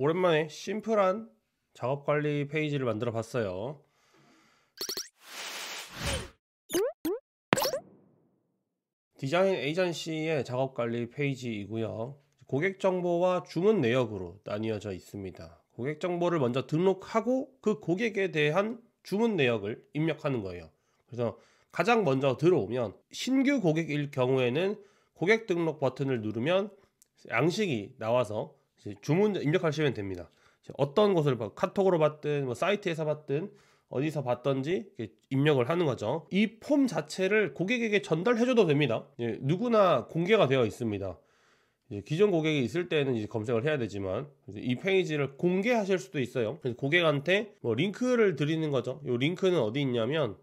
오랜만에 심플한 작업 관리 페이지를 만들어 봤어요. 디자인 에이전시의 작업 관리 페이지이고요. 고객 정보와 주문 내역으로 나뉘어져 있습니다. 고객 정보를 먼저 등록하고 그 고객에 대한 주문 내역을 입력하는 거예요. 그래서 가장 먼저 들어오면 신규 고객일 경우에는 고객 등록 버튼을 누르면 양식이 나와서 주문 입력하시면 됩니다. 어떤 것을 카톡으로 봤든 뭐 사이트에서 봤든 어디서 봤던지 입력을 하는 거죠. 이 폼 자체를 고객에게 전달해줘도 됩니다. 예, 누구나 공개가 되어 있습니다. 기존 고객이 있을 때는 이제 검색을 해야 되지만 이 페이지를 공개하실 수도 있어요. 그래서 고객한테 뭐 링크를 드리는 거죠. 이 링크는 어디 있냐면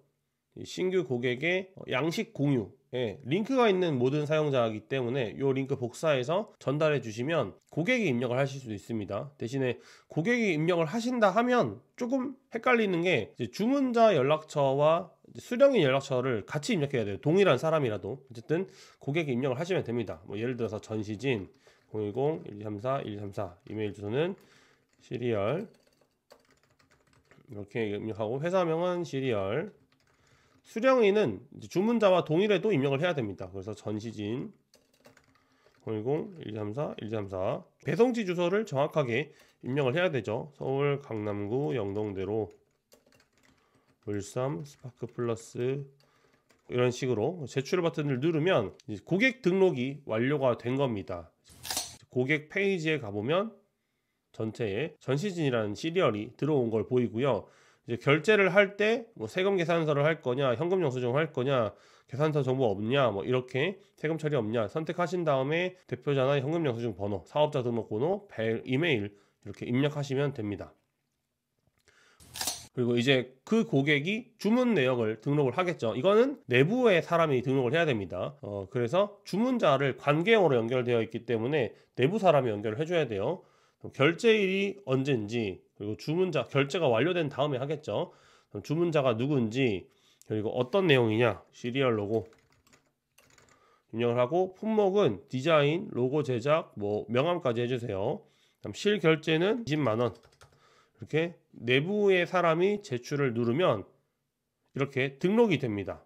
신규 고객의 양식 공유 예, 링크가 있는 모든 사용자이기 때문에 이 링크 복사해서 전달해 주시면 고객이 입력을 하실 수도 있습니다. 대신에 고객이 입력을 하신다 하면 조금 헷갈리는 게 주문자 연락처와 수령인 연락처를 같이 입력해야 돼요. 동일한 사람이라도 어쨌든 고객이 입력을 하시면 됩니다. 뭐 예를 들어서 전시진 010-1234-1234 이메일 주소는 시리얼 이렇게 입력하고 회사명은 시리얼 수령인은 주문자와 동일해도 입력을 해야 됩니다. 그래서 전시진 010 134 134 배송지 주소를 정확하게 입력을 해야 되죠. 서울 강남구 영동대로 울삼 스파크 플러스 이런 식으로 제출 버튼을 누르면 고객 등록이 완료가 된 겁니다. 고객 페이지에 가보면 전체에 전시진이라는 시리얼이 들어온 걸 보이고요. 이제 결제를 할 때 뭐 세금 계산서를 할 거냐, 현금 영수증을 할 거냐, 계산서 정보 없냐, 뭐 이렇게 세금 처리 없냐 선택하신 다음에 대표자나 현금 영수증 번호, 사업자 등록번호, 벨, 이메일 이렇게 입력하시면 됩니다. 그리고 이제 그 고객이 주문 내역을 등록을 하겠죠. 이거는 내부의 사람이 등록을 해야 됩니다. 어, 그래서 주문자를 관계형으로 연결되어 있기 때문에 내부 사람이 연결을 해줘야 돼요. 결제일이 언제인지, 그리고 주문자 결제가 완료된 다음에 하겠죠. 주문자가 누군지 그리고 어떤 내용이냐 시리얼 로고 입력을 하고 품목은 디자인, 로고 제작, 뭐 명함까지 해주세요. 실 결제는 20만 원 이렇게 내부의 사람이 제출을 누르면 이렇게 등록이 됩니다.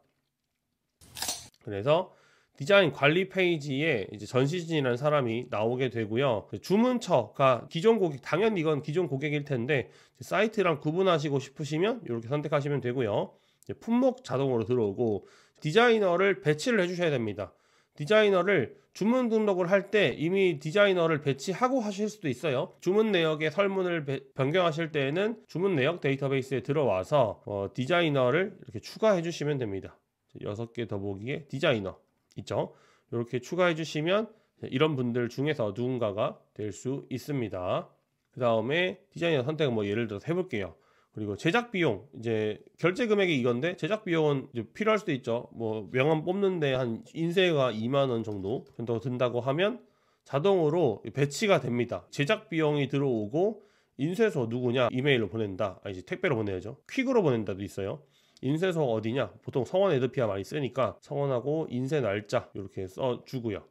그래서 디자인 관리 페이지에 이제 전시진이라는 사람이 나오게 되고요. 그 주문처가 기존 고객, 당연히 이건 기존 고객일 텐데 사이트랑 구분하시고 싶으시면 이렇게 선택하시면 되고요. 품목 자동으로 들어오고 디자이너를 배치를 해주셔야 됩니다. 디자이너를 주문 등록을 할 때 이미 디자이너를 배치하고 하실 수도 있어요. 주문 내역의 설문을 배, 변경하실 때에는 주문 내역 데이터베이스에 들어와서 어, 디자이너를 이렇게 추가해 주시면 됩니다. 6개 더보기에 디자이너 있죠. 이렇게 추가해 주시면 이런 분들 중에서 누군가가 될 수 있습니다. 그 다음에 디자이너 선택은 뭐 예를 들어서 해볼게요. 그리고 제작 비용 이제 결제 금액이 이건데 제작 비용은 이제 필요할 수도 있죠. 뭐 명함 뽑는데 한 인쇄가 2만 원 정도 더 든다고 하면 자동으로 배치가 됩니다. 제작 비용이 들어오고 인쇄소 누구냐 이메일로 보낸다. 아 이제 택배로 보내야죠. 퀵으로 보낸다도 있어요. 인쇄성 어디냐? 보통 성원 에드피아 많이 쓰니까 성원하고 인쇄 날짜 이렇게 써주고요.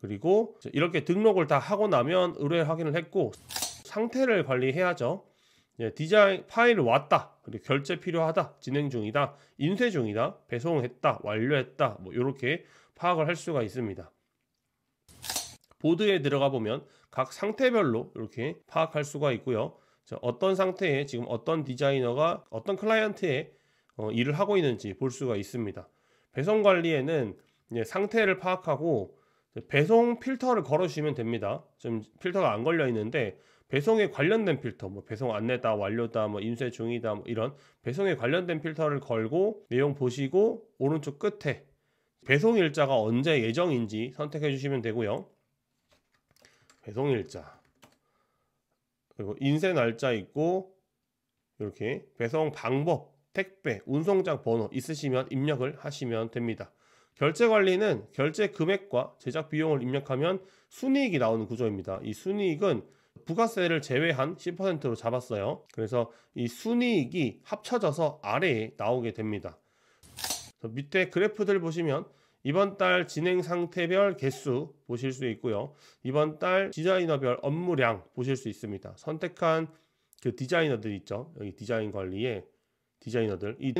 그리고 이렇게 등록을 다 하고 나면 의뢰 확인을 했고 상태를 관리해야죠. 예, 디자인 파일 왔다. 그리고 결제 필요하다. 진행 중이다. 인쇄 중이다. 배송했다. 완료했다. 뭐 이렇게 파악을 할 수가 있습니다. 보드에 들어가 보면 각 상태별로 이렇게 파악할 수가 있고요. 어떤 상태에 지금 어떤 디자이너가 어떤 클라이언트에 어, 일을 하고 있는지 볼 수가 있습니다. 배송 관리에는 상태를 파악하고 배송 필터를 걸어주시면 됩니다. 좀 필터가 안 걸려 있는데 배송에 관련된 필터, 뭐 배송 안내다, 완료다, 뭐 인쇄 중이다, 뭐 이런 배송에 관련된 필터를 걸고 내용 보시고 오른쪽 끝에 배송 일자가 언제 예정인지 선택해 주시면 되고요. 배송 일자 그리고 인쇄 날짜 있고 이렇게 배송 방법 택배, 운송장 번호 있으시면 입력을 하시면 됩니다. 결제 관리는 결제 금액과 제작 비용을 입력하면 순이익이 나오는 구조입니다. 이 순이익은 부가세를 제외한 10%로 잡았어요. 그래서 이 순이익이 합쳐져서 아래에 나오게 됩니다. 밑에 그래프들 보시면 이번 달 진행 상태별 개수 보실 수 있고요. 이번 달 디자이너별 업무량 보실 수 있습니다. 선택한 그 디자이너들 있죠. 여기 디자인 관리에 디자이너들 이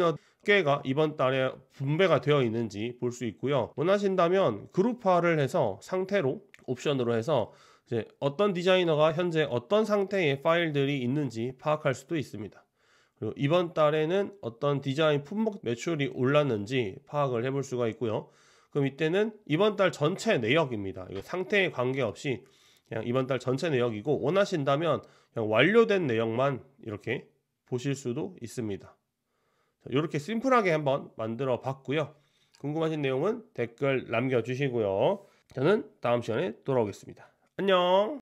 꽤가 이번 달에 분배가 되어 있는지 볼 수 있고요. 원하신다면 그룹화를 해서 상태로 옵션으로 해서 이제 어떤 디자이너가 현재 어떤 상태의 파일들이 있는지 파악할 수도 있습니다. 그리고 이번 달에는 어떤 디자인 품목 매출이 올랐는지 파악을 해 볼 수가 있고요. 그럼 이때는 이번 달 전체 내역입니다. 이거 상태에 관계없이 그냥 이번 달 전체 내역이고 원하신다면 그냥 완료된 내역만 이렇게 보실 수도 있습니다. 이렇게 심플하게 한번 만들어 봤고요. 궁금하신 내용은 댓글 남겨주시고요. 저는 다음 시간에 돌아오겠습니다. 안녕!